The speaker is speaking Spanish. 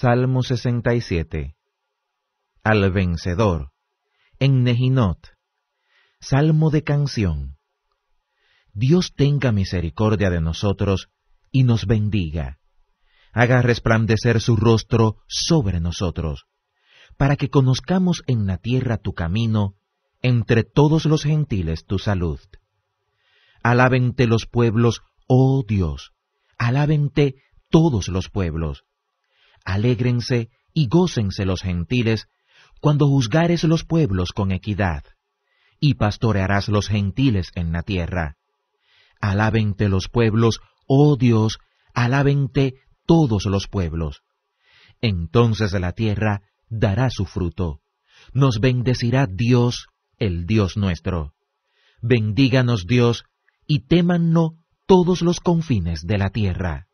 Salmo 67. Al vencedor. En Nehinot. Salmo de canción. Dios tenga misericordia de nosotros y nos bendiga. Haga resplandecer su rostro sobre nosotros, para que conozcamos en la tierra tu camino, entre todos los gentiles tu salud. Alábente los pueblos, oh Dios, alábente todos los pueblos alégrense y gócense los gentiles, cuando juzgares los pueblos con equidad, y pastorearás los gentiles en la tierra. Alábente los pueblos, oh Dios, alábente todos los pueblos. Entonces la tierra dará su fruto. Nos bendecirá Dios, el Dios nuestro. Bendíganos Dios, y témanlo todos los confines de la tierra.